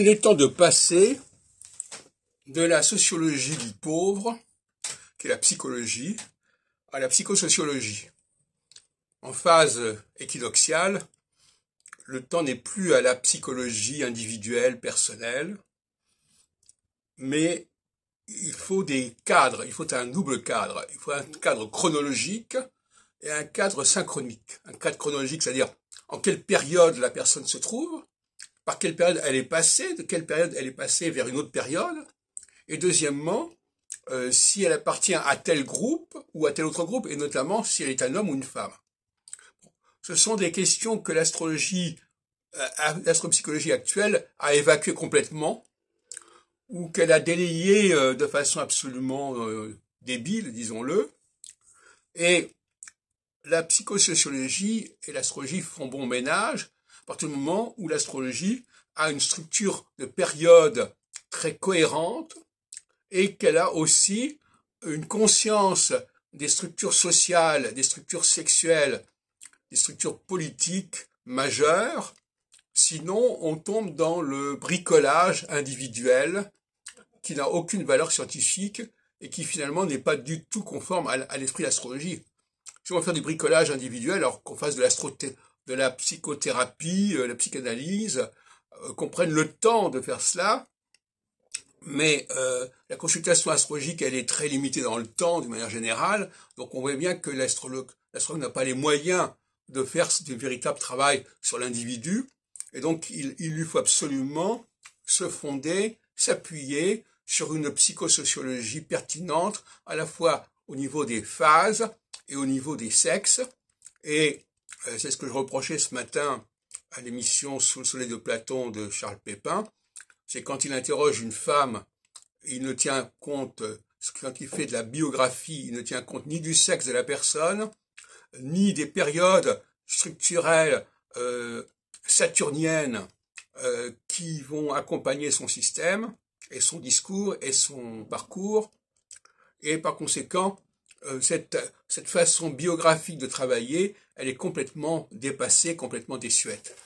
Il est temps de passer de la sociologie du pauvre, qui est la psychologie, à la psychosociologie. En phase équinoxiale, le temps n'est plus à la psychologie individuelle, personnelle, mais il faut des cadres, il faut un double cadre. Il faut un cadre chronologique et un cadre synchronique. Un cadre chronologique, c'est-à-dire en quelle période la personne se trouve, par quelle période elle est passée, de quelle période elle est passée vers une autre période, et deuxièmement, euh, si elle appartient à tel groupe ou à tel autre groupe, et notamment si elle est un homme ou une femme. Ce sont des questions que l'astrologie, euh, l'astropsychologie actuelle a évacuées complètement, ou qu'elle a délayées euh, de façon absolument débile, disons-le, et la psychosociologie et l'astrologie font bon ménage à partir du moment où l'astrologie a une structure de période très cohérente et qu'elle a aussi une conscience des structures sociales, des structures sexuelles, des structures politiques majeures, sinon on tombe dans le bricolage individuel qui n'a aucune valeur scientifique et qui finalement n'est pas du tout conforme à l'esprit de l'astrologie. Si on veut faire du bricolage individuel, alors qu'on fasse de l'astro de la psychothérapie, euh, la psychanalyse, qu'on euh, prenne le temps de faire cela, mais euh, la consultation astrologique, elle est très limitée dans le temps, d'une manière générale. Donc on voit bien que l'astrologue n'a pas les moyens de faire du véritable travail sur l'individu. Et donc il, il, lui faut absolument se fonder, s'appuyer sur une psychosociologie pertinente, à la fois au niveau des phases et au niveau des sexes. Et euh, c'est ce que je reprochais ce matin à l'émission Sous le soleil de Platon de Charles Pépin, c'est quand il interroge une femme, il ne tient compte, quand il fait de la biographie, il ne tient compte ni du sexe de la personne, ni des périodes structurelles euh, saturniennes euh, qui vont accompagner son système et son discours et son parcours. Et par conséquent, euh, cette, façon biographique de travailler, elle est complètement dépassée, complètement désuète.